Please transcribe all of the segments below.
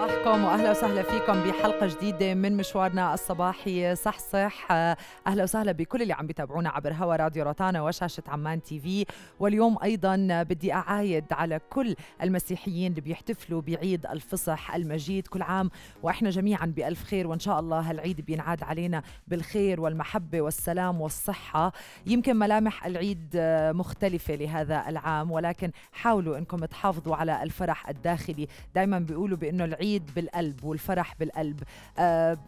صباحكم واهلا وسهلا فيكم بحلقه جديده من مشوارنا الصباحي صح صح اهلا وسهلا بكل اللي عم بيتابعونا عبر هوا راديو روتانا وشاشه عمان تي في واليوم ايضا بدي اعايد على كل المسيحيين اللي بيحتفلوا بعيد الفصح المجيد كل عام واحنا جميعا بالف خير وان شاء الله هالعيد بينعاد علينا بالخير والمحبه والسلام والصحه يمكن ملامح العيد مختلفه لهذا العام ولكن حاولوا انكم تحافظوا على الفرح الداخلي دائما بيقولوا بانه العيد العيد بالقلب والفرح بالقلب آه،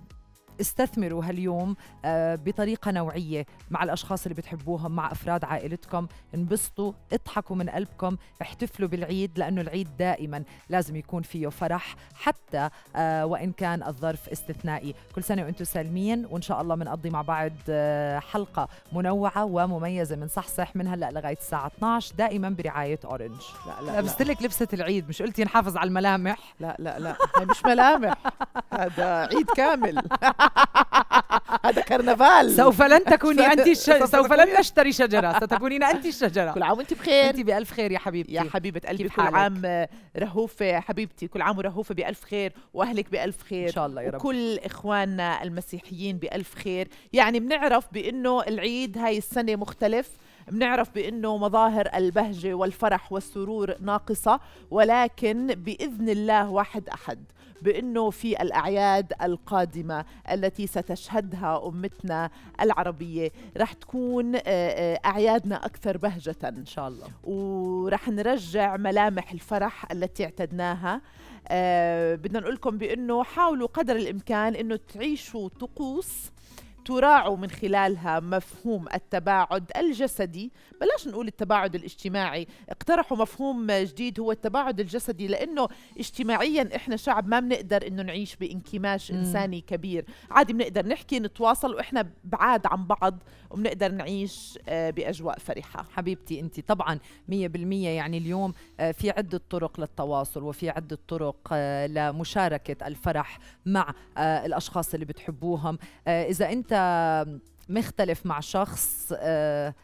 استثمروا هاليوم آه، بطريقه نوعيه مع الاشخاص اللي بتحبوهم مع افراد عائلتكم انبسطوا اضحكوا من قلبكم احتفلوا بالعيد لانه العيد دائما لازم يكون فيه فرح حتى آه، وان كان الظرف استثنائي كل سنه وانتم سالمين وان شاء الله بنقضي مع بعض آه، حلقه منوعه ومميزه من صحصح من هلا لغايه الساعه 12 دائما برعايه اورنج لا لا, لبست لك لبسه العيد مش قلتي نحافظ على الملامح لا لا لا مش ملامح هذا عيد كامل هذا كرنفال سوف لن تكوني انت الش... سوف لن نشتري شجره ستكونين انت الشجره كل عام وانت بخير انت بالف خير يا حبيبتي يا حبيبه قلبي كل عام رهوفه حبيبتي كل عام ورهوفه بالف خير واهلك بالف خير ان شاء الله يا رب وكل اخواننا المسيحيين بالف خير يعني بنعرف بانه العيد هاي السنه مختلف بنعرف بأنه مظاهر البهجة والفرح والسرور ناقصة ولكن بإذن الله واحد أحد بأنه في الأعياد القادمة التي ستشهدها أمتنا العربية رح تكون آه، آه، أعيادنا أكثر بهجة إن شاء الله ورح نرجع ملامح الفرح التي اعتدناها أه بدنا نقول لكم بانه حاولوا قدر الامكان انه تعيشوا طقوس تراع من خلالها مفهوم التباعد الجسدي بلاش نقول التباعد الاجتماعي اقترحوا مفهوم جديد هو التباعد الجسدي لانه اجتماعيا احنا شعب ما بنقدر انه نعيش بانكماش م. انساني كبير عادي بنقدر نحكي نتواصل واحنا بعاد عن بعض وبنقدر نعيش آه، باجواء فرحه حبيبتي انت طبعا 100% يعني اليوم آه، في عده طرق للتواصل وفي عده طرق آه، لمشاركه الفرح مع الاشخاص اللي بتحبوهم اذا انت مختلف مع شخص آه،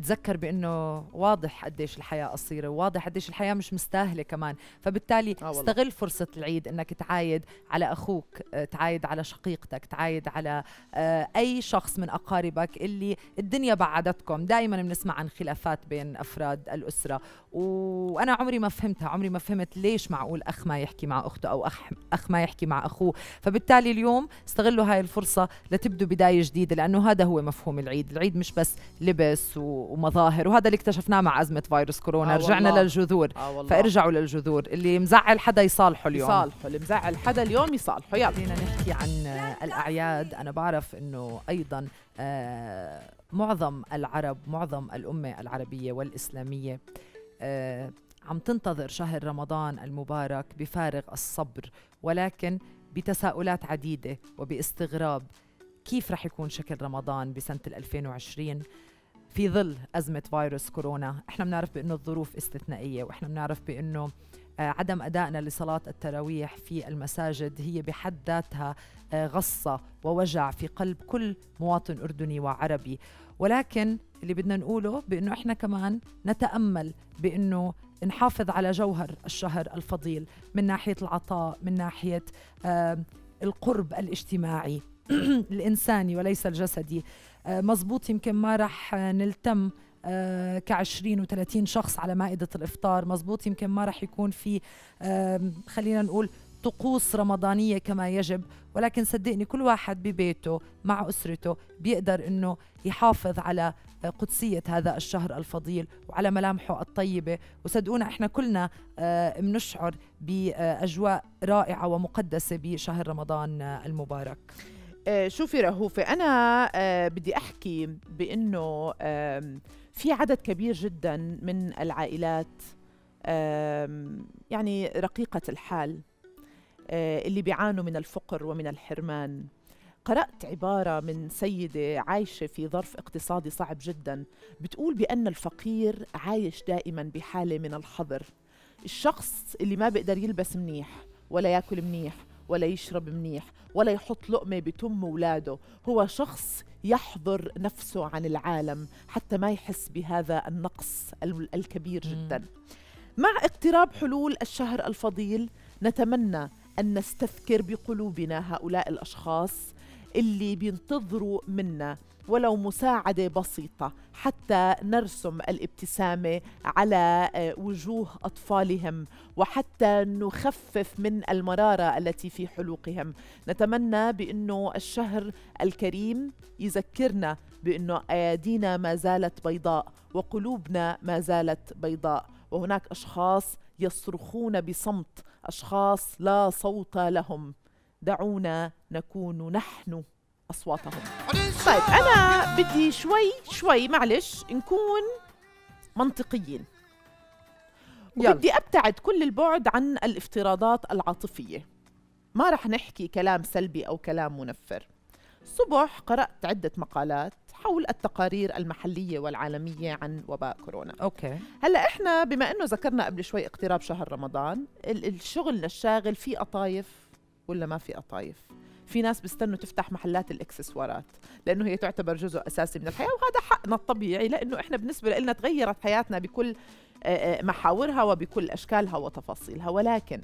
تذكر بانه واضح قديش الحياه قصيره وواضح قديش الحياه مش مستاهله كمان فبالتالي آه استغل فرصه العيد انك تعايد على اخوك آه، تعايد على شقيقتك تعايد على آه، اي شخص من اقاربك اللي الدنيا بعدتكم دائما بنسمع عن خلافات بين افراد الاسره وانا عمري ما فهمتها عمري ما فهمت ليش معقول اخ ما يحكي مع اخته او اخ اخ ما يحكي مع اخوه فبالتالي اليوم استغلوا هاي الفرصه لتبدوا بدايه جديده لانه هذا هو مفهوم العيد العيد مش بس لبس و ومظاهر وهذا اللي اكتشفناه مع ازمه فيروس كورونا آه رجعنا والله. للجذور آه فارجعوا للجذور اللي مزعل حدا يصالحه اليوم يصالحه اللي مزعل حدا اليوم يصالحه يلا خلينا نحكي عن الاعياد انا بعرف انه ايضا آه معظم العرب معظم الامه العربيه والاسلاميه آه عم تنتظر شهر رمضان المبارك بفارغ الصبر ولكن بتساؤلات عديده وباستغراب كيف رح يكون شكل رمضان بسنة 2020 في ظل أزمة فيروس كورونا احنا بنعرف بأنه الظروف استثنائية وإحنا بنعرف بأنه آه، عدم أدائنا لصلاة التراويح في المساجد هي بحد ذاتها آه، غصة ووجع في قلب كل مواطن أردني وعربي ولكن اللي بدنا نقوله بأنه إحنا كمان نتأمل بأنه نحافظ على جوهر الشهر الفضيل من ناحية العطاء من ناحية القرب الاجتماعي الإنساني وليس الجسدي آه، مزبوط يمكن ما رح نلتم آه، كعشرين و30 شخص على مائدة الإفطار مزبوط يمكن ما رح يكون في خلينا نقول طقوس رمضانية كما يجب ولكن صدقني كل واحد ببيته مع أسرته بيقدر أنه يحافظ على آه، قدسية هذا الشهر الفضيل وعلى ملامحه الطيبة وصدقونا إحنا كلنا بنشعر بأجواء رائعة ومقدسة بشهر رمضان المبارك آه، شوفي رهوفة أنا آه، بدي أحكي بأنه في عدد كبير جدا من العائلات يعني رقيقة الحال آه، اللي بيعانوا من الفقر ومن الحرمان قرأت عبارة من سيدة عايشة في ظرف اقتصادي صعب جدا بتقول بأن الفقير عايش دائما بحالة من الحظر الشخص اللي ما بيقدر يلبس منيح ولا ياكل منيح ولا يشرب منيح ولا يحط لقمة بتم ولاده هو شخص يحظر نفسه عن العالم حتى ما يحس بهذا النقص الكبير جدا مع اقتراب حلول الشهر الفضيل نتمنى أن نستذكر بقلوبنا هؤلاء الأشخاص اللي بينتظروا منا ولو مساعدة بسيطة حتى نرسم الابتسامة على آه، وجوه أطفالهم وحتى نخفف من المرارة التي في حلوقهم نتمنى بأنه الشهر الكريم يذكرنا بأنه أيادينا ما زالت بيضاء وقلوبنا ما زالت بيضاء وهناك أشخاص يصرخون بصمت أشخاص لا صوت لهم دعونا نكون نحن أصواتهم طيب أنا بدي شوي شوي معلش نكون منطقيين وبدي أبتعد كل البعد عن الافتراضات العاطفية ما رح نحكي كلام سلبي أو كلام منفر صبح قرأت عدة مقالات حول التقارير المحلية والعالمية عن وباء كورونا أوكي هلأ إحنا بما أنه ذكرنا قبل شوي اقتراب شهر رمضان الشغل الشاغل في قطايف ولا ما في قطايف في ناس بيستنوا تفتح محلات الاكسسوارات لانه هي تعتبر جزء اساسي من الحياه وهذا حقنا الطبيعي لانه احنا بالنسبه لنا تغيرت حياتنا بكل آه، آه، محاورها وبكل اشكالها وتفاصيلها ولكن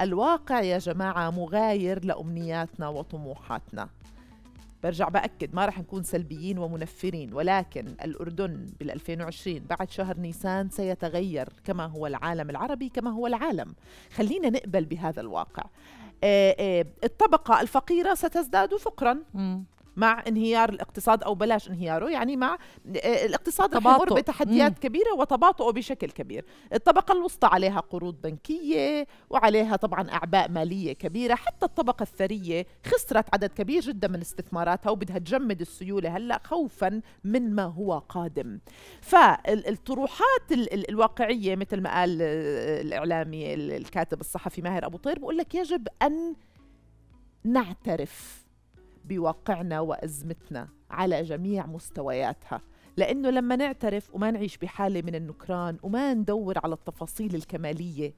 الواقع يا جماعه مغاير لامنياتنا وطموحاتنا برجع بأكد ما رح نكون سلبيين ومنفرين ولكن الأردن بال2020 بعد شهر نيسان سيتغير كما هو العالم العربي كما هو العالم خلينا نقبل بهذا الواقع آه، آه، الطبقة الفقيرة ستزداد فقرا مع انهيار الاقتصاد او بلاش انهياره يعني مع آه، الاقتصاد رح يمر بتحديات مم. كبيره وتباطؤه بشكل كبير الطبقه الوسطى عليها قروض بنكيه وعليها طبعا اعباء ماليه كبيره حتى الطبقه الثريه خسرت عدد كبير جدا من استثماراتها وبدها تجمد السيوله هلا خوفا من ما هو قادم فالطروحات الواقعيه مثل ما قال آه، الاعلامي الكاتب الصحفي ماهر ابو طير بقول لك يجب ان نعترف بواقعنا وازمتنا على جميع مستوياتها لانه لما نعترف وما نعيش بحاله من النكران وما ندور على التفاصيل الكماليه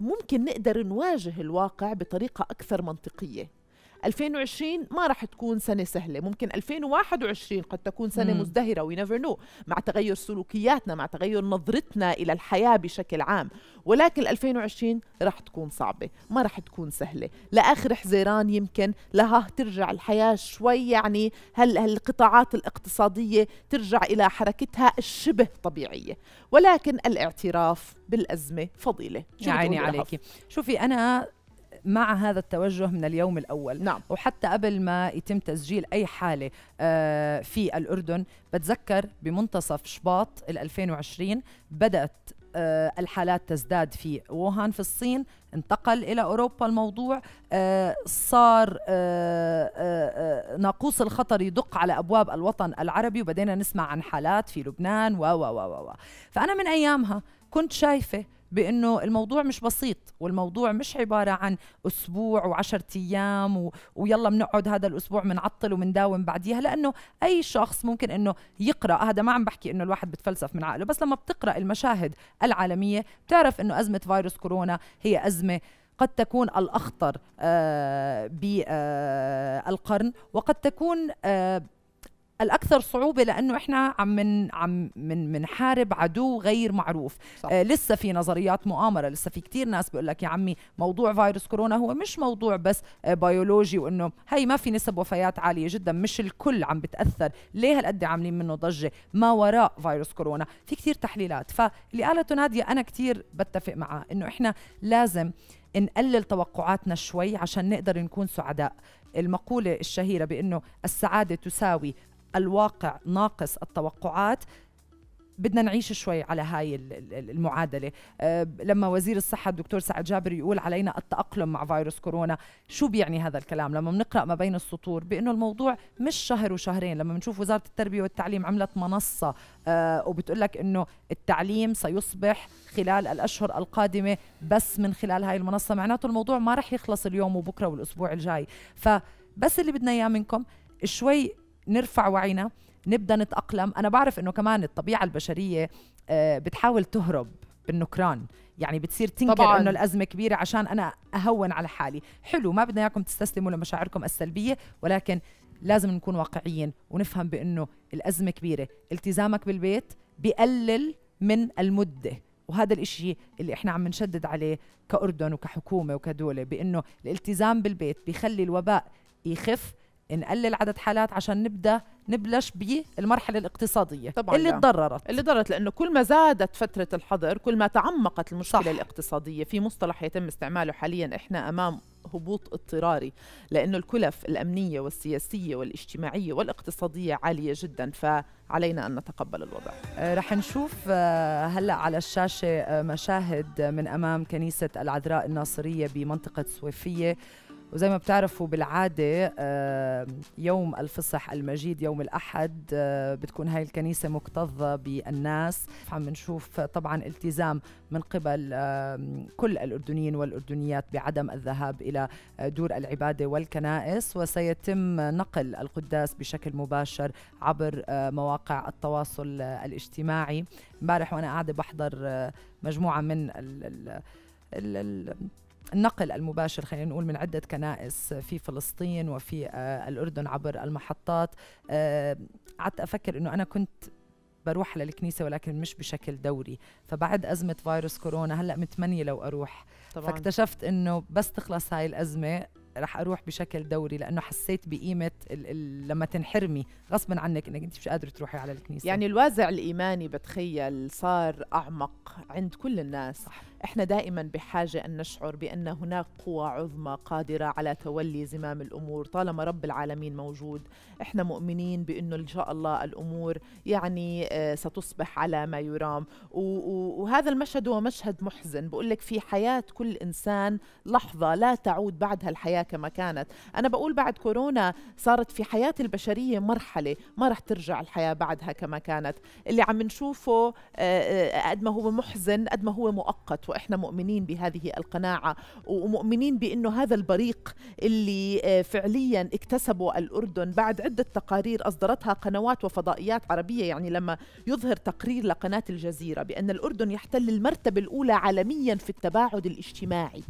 ممكن نقدر نواجه الواقع بطريقه اكثر منطقيه 2020 ما راح تكون سنه سهله ممكن 2021 قد تكون سنه مم. مزدهره وي نيفر نو مع تغير سلوكياتنا مع تغير نظرتنا الى الحياه بشكل عام ولكن 2020 راح تكون صعبه ما راح تكون سهله لاخر حزيران يمكن لها ترجع الحياه شوي يعني هل هالقطاعات الاقتصاديه ترجع الى حركتها الشبه طبيعيه ولكن الاعتراف بالازمه فضيله يعني عليكي شوفي انا مع هذا التوجه من اليوم الأول نعم. وحتى قبل ما يتم تسجيل أي حالة آه، في الأردن بتذكر بمنتصف شباط 2020 بدأت آه، الحالات تزداد في ووهان في الصين انتقل إلى أوروبا الموضوع آه، صار ناقوس الخطر يدق على أبواب الوطن العربي وبدينا نسمع عن حالات في لبنان و و و و فأنا من أيامها كنت شايفة بانه الموضوع مش بسيط والموضوع مش عباره عن اسبوع و10 ايام و... ويلا بنقعد هذا الاسبوع بنعطل وبنداوم بعديها لانه اي شخص ممكن انه يقرا هذا ما عم بحكي انه الواحد بتفلسف من عقله بس لما بتقرا المشاهد العالميه بتعرف انه ازمه فيروس كورونا هي ازمه قد تكون الأخطر آه، بالقرن آه، وقد تكون آه، الاكثر صعوبه لانه احنا عم من عم من منحارب عدو غير معروف صح. آه لسه في نظريات مؤامره لسه في كتير ناس بقول لك يا عمي موضوع فيروس كورونا هو مش موضوع بس آه بيولوجي وانه هي ما في نسب وفيات عاليه جدا مش الكل عم بتاثر ليه هالقد عاملين منه ضجه ما وراء فيروس كورونا في كتير تحليلات فاللي قالته ناديه انا كتير بتفق معها انه احنا لازم نقلل توقعاتنا شوي عشان نقدر نكون سعداء المقولة الشهيرة بأنه السعادة تساوي الواقع ناقص التوقعات بدنا نعيش شوي على هاي المعادلة أه، لما وزير الصحة الدكتور سعد جابر يقول علينا التأقلم مع فيروس كورونا شو بيعني هذا الكلام لما بنقرأ ما بين السطور بأنه الموضوع مش شهر وشهرين لما بنشوف وزارة التربية والتعليم عملت منصة أه، وبتقول لك أنه التعليم سيصبح خلال الأشهر القادمة بس من خلال هاي المنصة معناته الموضوع ما رح يخلص اليوم وبكرة والأسبوع الجاي فبس اللي بدنا إياه منكم شوي نرفع وعينا نبدا نتاقلم انا بعرف انه كمان الطبيعه البشريه آه، بتحاول تهرب بالنكران يعني بتصير تنكر انه الازمه كبيره عشان انا اهون على حالي حلو ما بدنا اياكم تستسلموا لمشاعركم السلبيه ولكن لازم نكون واقعيين ونفهم بانه الازمه كبيره التزامك بالبيت بقلل من المده وهذا الإشي اللي إحنا عم نشدد عليه كأردن وكحكومة وكدولة بإنه الالتزام بالبيت بيخلي الوباء يخف نقلل عدد حالات عشان نبدا نبلش بالمرحله الاقتصاديه طبعا اللي تضررت اللي تضررت لانه كل ما زادت فتره الحظر كل ما تعمقت المشكله صح. الاقتصاديه في مصطلح يتم استعماله حاليا احنا امام هبوط اضطراري لانه الكلف الامنيه والسياسيه والاجتماعيه والاقتصاديه عاليه جدا فعلينا ان نتقبل الوضع آه، رح نشوف آه، هلا على الشاشه آه، مشاهد من امام كنيسه العذراء الناصريه بمنطقه سويفيه وزي ما بتعرفوا بالعادة يوم الفصح المجيد يوم الأحد بتكون هاي الكنيسة مكتظة بالناس عم نشوف طبعا التزام من قبل كل الأردنيين والأردنيات بعدم الذهاب إلى دور العبادة والكنائس وسيتم نقل القداس بشكل مباشر عبر مواقع التواصل الاجتماعي امبارح وأنا قاعدة بحضر مجموعة من ال ال ال النقل المباشر خلينا نقول من عدة كنائس في فلسطين وفي آه، الأردن عبر المحطات آه، قعدت أفكر أنه أنا كنت بروح للكنيسة ولكن مش بشكل دوري فبعد أزمة فيروس كورونا هلأ متمنية لو أروح طبعاً. فاكتشفت أنه بس تخلص هاي الأزمة رح اروح بشكل دوري لانه حسيت بقيمه الـ الـ لما تنحرمي غصبا عنك انك انت مش قادره تروحي على الكنيسه يعني الوازع الايماني بتخيل صار اعمق عند كل الناس صح. احنا دائما بحاجه ان نشعر بان هناك قوى عظمى قادره على تولي زمام الامور طالما رب العالمين موجود احنا مؤمنين بانه ان شاء الله الامور يعني آه، ستصبح على ما يرام وهذا المشهد هو مشهد محزن بقول لك في حياه كل انسان لحظه لا تعود بعدها الحياه كما كانت انا بقول بعد كورونا صارت في حياه البشريه مرحله ما رح ترجع الحياه بعدها كما كانت اللي عم نشوفه آه، آه، قد ما هو محزن قد ما هو مؤقت واحنا مؤمنين بهذه القناعه ومؤمنين بانه هذا البريق اللي آه، فعليا اكتسبه الاردن بعد عده تقارير اصدرتها قنوات وفضائيات عربيه يعني لما يظهر تقرير لقناه الجزيره بان الاردن يحتل المرتبه الاولى عالميا في التباعد الاجتماعي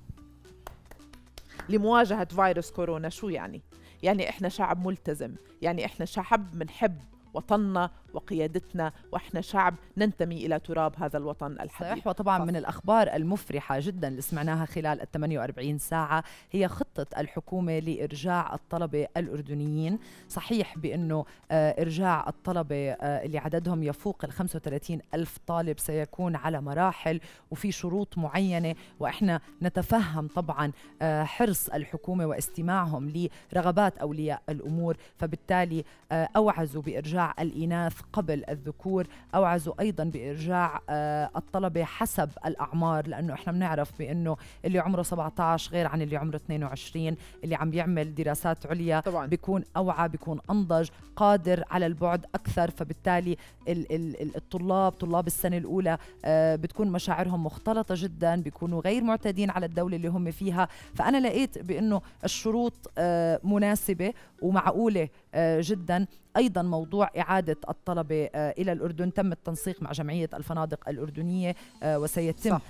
لمواجهه فيروس كورونا شو يعني يعني احنا شعب ملتزم يعني احنا شعب بنحب وطننا وقيادتنا واحنا شعب ننتمي الى تراب هذا الوطن الحبيب صحيح وطبعا من الاخبار المفرحه جدا اللي سمعناها خلال ال 48 ساعه هي خطه الحكومه لارجاع الطلبه الاردنيين صحيح بانه آه، ارجاع الطلبه آه، اللي عددهم يفوق ال 35 الف طالب سيكون على مراحل وفي شروط معينه واحنا نتفهم طبعا آه، حرص الحكومه واستماعهم لرغبات اولياء الامور فبالتالي اوعزوا بارجاع الاناث قبل الذكور اوعزوا ايضا بارجاع آه، الطلبه حسب الاعمار لانه احنا بنعرف بانه اللي عمره 17 غير عن اللي عمره 22 اللي عم يعمل دراسات عليا طبعاً. بيكون اوعى بيكون انضج قادر على البعد اكثر فبالتالي الطلاب طلاب السنه الاولى آه، بتكون مشاعرهم مختلطه جدا بيكونوا غير معتادين على الدوله اللي هم فيها فانا لقيت بانه الشروط آه، مناسبه ومعقوله آه، جدا ايضا موضوع اعاده الطلبه آه، الى الاردن تم التنسيق مع جمعيه الفنادق الاردنيه آه، وسيتم صح.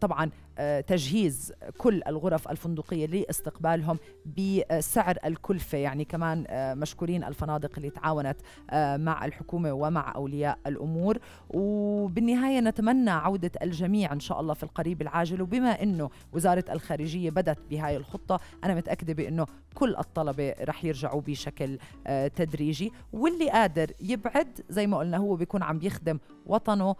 طبعا تجهيز كل الغرف الفندقيه لاستقبالهم بسعر الكلفه يعني كمان آه، مشكورين الفنادق اللي تعاونت آه، مع الحكومه ومع اولياء الامور وبالنهايه نتمنى عوده الجميع ان شاء الله في القريب العاجل وبما انه وزاره الخارجيه بدت بهاي الخطه انا متاكده بانه كل الطلبه رح يرجعوا بشكل آه، تدريجي واللي قادر يبعد زي ما قلنا هو بيكون عم بيخدم وطنه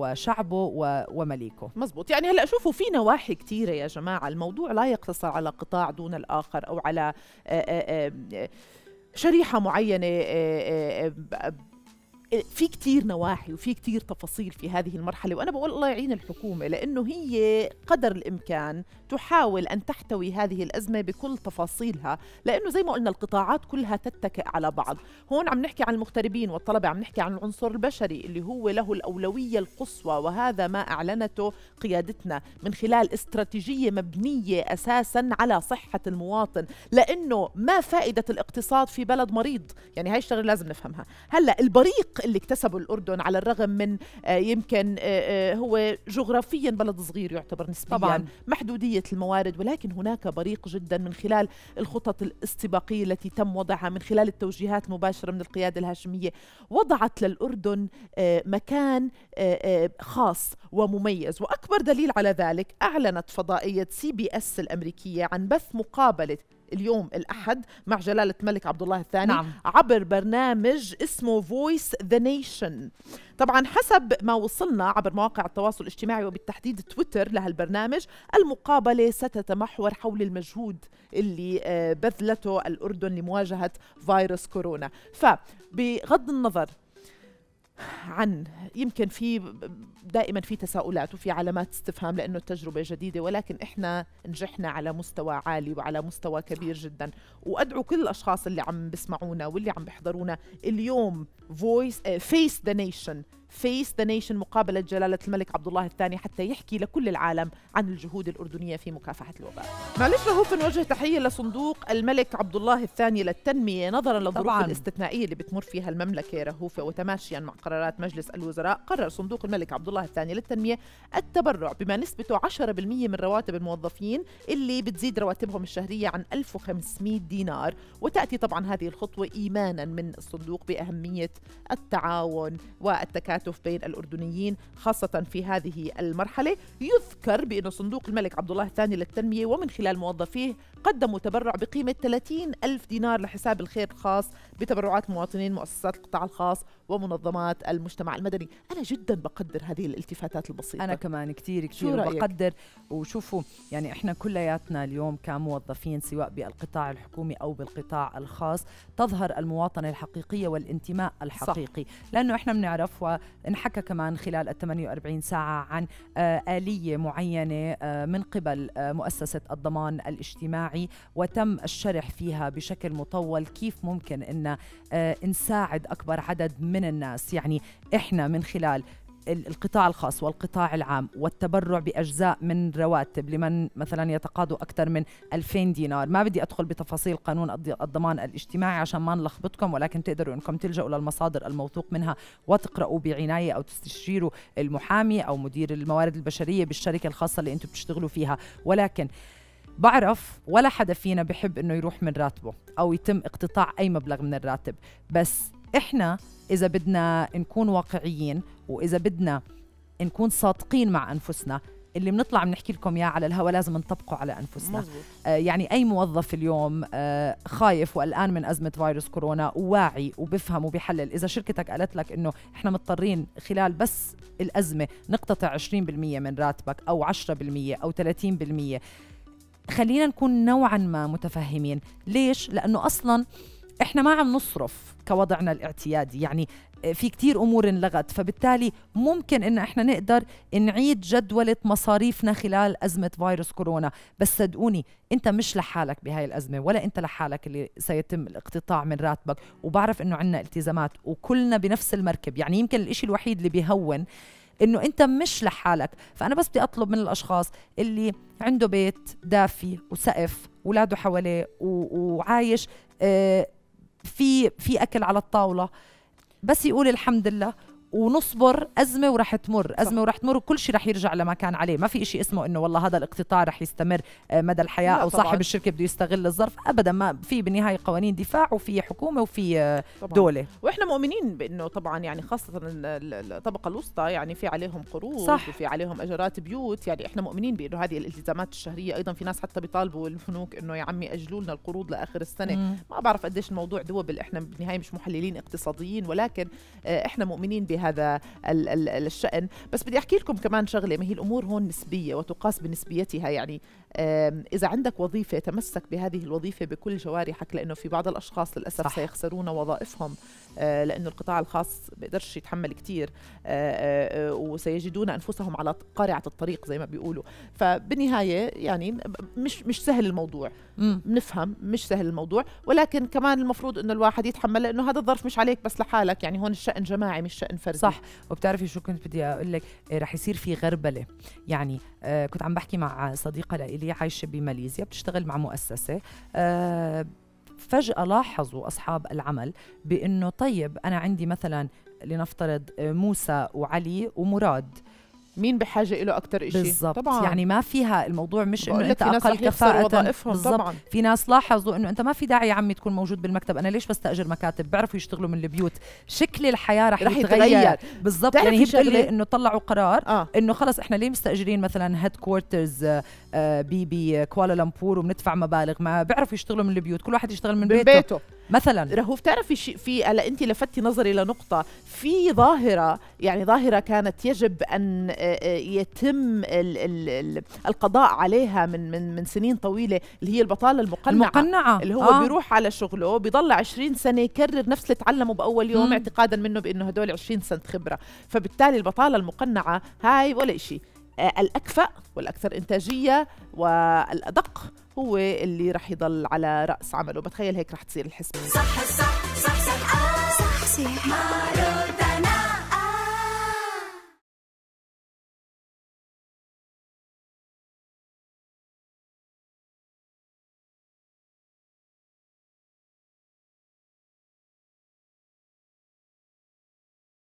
وشعبه ومن عمليكم مزبوط يعني هلا شوفوا في نواحي كثيره يا جماعه الموضوع لا يقتصر على قطاع دون الاخر او على آآ آآ شريحه معينه في كتير نواحي وفي كتير تفاصيل في هذه المرحلة وأنا بقول الله يعين الحكومة لأنه هي قدر الإمكان تحاول أن تحتوي هذه الأزمة بكل تفاصيلها لأنه زي ما قلنا القطاعات كلها تتكئ على بعض هون عم نحكي عن المغتربين والطلبة عم نحكي عن العنصر البشري اللي هو له الأولوية القصوى وهذا ما أعلنته قيادتنا من خلال استراتيجية مبنية أساسا على صحة المواطن لأنه ما فائدة الاقتصاد في بلد مريض يعني هاي الشغلة لازم نفهمها هلأ البريق اللي اكتسبه الأردن على الرغم من آه، يمكن آه، آه، هو جغرافيا بلد صغير يعتبر نسبيا طبعا. محدودية الموارد ولكن هناك بريق جدا من خلال الخطط الاستباقية التي تم وضعها من خلال التوجيهات المباشره من القيادة الهاشمية وضعت للأردن مكان خاص ومميز وأكبر دليل على ذلك أعلنت فضائية سي بي اس الأمريكية عن بث مقابلة اليوم الأحد مع جلالة الملك عبد الله الثاني نعم. عبر برنامج اسمه فويس ذا نيشن طبعا حسب ما وصلنا عبر مواقع التواصل الاجتماعي وبالتحديد تويتر لهالبرنامج المقابلة ستتمحور حول المجهود اللي آه، بذلته الأردن لمواجهة فيروس كورونا فبغض النظر عن يمكن في دائما في تساؤلات وفي علامات استفهام لانه التجربه جديده ولكن احنا نجحنا على مستوى عالي وعلى مستوى كبير جدا وادعو كل الاشخاص اللي عم بسمعونا واللي عم بيحضرونا اليوم فويس فيس ذا نيشن فيس ذا نيشن مقابلة جلالة الملك عبد الله الثاني حتى يحكي لكل العالم عن الجهود الأردنية في مكافحة الوباء معلش رهوف نوجه تحية لصندوق الملك عبد الله الثاني للتنمية نظرا للظروف الاستثنائية اللي بتمر فيها المملكة رهوفة وتماشيا مع قرارات مجلس الوزراء قرر صندوق الملك عبد الله الثاني للتنمية التبرع بما نسبته 10% من رواتب الموظفين اللي بتزيد رواتبهم الشهرية عن 1500 دينار وتأتي طبعا هذه الخطوة إيمانا من الصندوق بأهمية التعاون والتكاتف التكاتف بين الأردنيين خاصة في هذه المرحلة يذكر بأن صندوق الملك عبد الله الثاني للتنمية ومن خلال موظفيه قدموا تبرع بقيمة 30 ألف دينار لحساب الخير الخاص بتبرعات مواطنين مؤسسات القطاع الخاص ومنظمات المجتمع المدني أنا جدا بقدر هذه الالتفاتات البسيطة أنا كمان كتير كتير بقدر وشوفوا يعني إحنا كلياتنا اليوم كموظفين سواء بالقطاع الحكومي أو بالقطاع الخاص تظهر المواطنة الحقيقية والانتماء الحقيقي صح. لأنه إحنا بنعرف وانحكى كمان خلال ال 48 ساعة عن آه، آلية معينة آه، من قبل آه، مؤسسة الضمان الاجتماعي وتم الشرح فيها بشكل مطول كيف ممكن أن نساعد أكبر عدد من من الناس يعني احنا من خلال القطاع الخاص والقطاع العام والتبرع بأجزاء من رواتب لمن مثلا يتقاضوا أكثر من 2000 دينار ما بدي أدخل بتفاصيل قانون الضمان الاجتماعي عشان ما نلخبطكم ولكن تقدروا أنكم تلجأوا للمصادر الموثوق منها وتقرأوا بعناية أو تستشيروا المحامي أو مدير الموارد البشرية بالشركة الخاصة اللي أنتم بتشتغلوا فيها ولكن بعرف ولا حدا فينا بحب انه يروح من راتبه او يتم اقتطاع اي مبلغ من الراتب بس احنا اذا بدنا نكون واقعيين واذا بدنا نكون صادقين مع انفسنا اللي بنطلع بنحكي لكم اياه على الهوا لازم نطبقه على انفسنا آه يعني اي موظف اليوم آه خايف والان من ازمه فيروس كورونا وواعي وبفهم وبحلل اذا شركتك قالت لك انه احنا مضطرين خلال بس الازمه نقتطع 20% من راتبك او 10% او 30% خلينا نكون نوعا ما متفهمين ليش لانه اصلا آه احنا ما عم نصرف كوضعنا الاعتيادي يعني في كتير امور انلغت فبالتالي ممكن ان احنا نقدر نعيد جدولة مصاريفنا خلال ازمة فيروس كورونا بس صدقوني انت مش لحالك بهاي الازمة ولا انت لحالك اللي سيتم الاقتطاع من راتبك وبعرف انه عنا التزامات وكلنا بنفس المركب يعني يمكن الاشي الوحيد اللي بيهون انه انت مش لحالك فانا بس بدي اطلب من الاشخاص اللي عنده بيت دافي وسقف ولاده حواليه وعايش آه في في اكل على الطاوله بس يقول الحمد لله ونصبر ازمه ورح تمر ازمه ورح تمر وكل شيء رح يرجع لما كان عليه ما في شيء اسمه انه والله هذا الاقتطاع رح يستمر آه، مدى الحياه او صاحب طبعاً. الشركه بده يستغل الظرف ابدا ما في بالنهايه قوانين دفاع وفي حكومه وفي آه، دوله واحنا مؤمنين بانه طبعا يعني خاصه الطبقه الوسطى يعني في عليهم قروض صح. وفي عليهم اجارات بيوت يعني احنا مؤمنين بانه هذه الالتزامات الشهريه ايضا في ناس حتى بيطالبوا البنوك انه يا عمي اجلوا لنا القروض لاخر السنه مم. ما بعرف قديش الموضوع دوبل احنا بالنهايه مش محللين اقتصاديين ولكن آه، احنا مؤمنين بها هذا الشأن بس بدي أحكي لكم كمان شغلة ما هي الأمور هون نسبية وتقاس بنسبيتها يعني إذا عندك وظيفة تمسك بهذه الوظيفة بكل جوارحك لأنه في بعض الأشخاص للأسف صح. سيخسرون وظائفهم آه، لأنه القطاع الخاص بيقدرش يتحمل كتير آه، آه، وسيجدون أنفسهم على قارعة الطريق زي ما بيقولوا فبالنهاية يعني مش مش سهل الموضوع بنفهم مش سهل الموضوع ولكن كمان المفروض انه الواحد يتحمل لانه هذا الظرف مش عليك بس لحالك يعني هون الشأن جماعي مش شأن فردي بتعرفي صح وبتعرفي شو كنت بدي اقول لك آه، رح يصير في غربله يعني آه كنت عم بحكي مع صديقه لإلي عايشه بماليزيا بتشتغل مع مؤسسه آه فجأة لاحظوا أصحاب العمل بأنه طيب أنا عندي مثلا لنفترض آه، موسى وعلي ومراد مين بحاجه له اكثر شيء بالضبط طبعا يعني ما فيها الموضوع مش انه انت اقل كفاءه بالضبط طبعا في ناس لاحظوا انه انت ما في داعي يا عمي تكون موجود بالمكتب انا ليش بستاجر مكاتب بيعرفوا يشتغلوا من البيوت شكل الحياه رح, رح يتغير, يتغير. بالضبط يعني هي بتقول انه طلعوا قرار آه. انه خلص احنا ليه مستاجرين مثلا هيد آه، كوارترز آه، بكوالالمبور آه، وبندفع مبالغ ما بيعرفوا يشتغلوا من البيوت كل واحد يشتغل من, بيته, بيته. مثلا رهوف تعرفي شيء في هلا انت لفتي نظري لنقطه في ظاهره يعني ظاهره كانت يجب ان يتم القضاء عليها من من من سنين طويله اللي هي البطاله المقنعه المقنعه اللي هو آه. بيروح على شغله بيضل 20 سنه يكرر نفس اللي تعلمه باول يوم مم. اعتقادا منه بانه هدول 20 سنه خبره فبالتالي البطاله المقنعه هاي ولا شيء الاكفأ والاكثر انتاجيه والادق هو اللي راح يضل على راس عمله بتخيل هيك راح تصير الحسبه صح صح صح صح, صح, صح, صح, صح, صح, صح, صح, صح, صح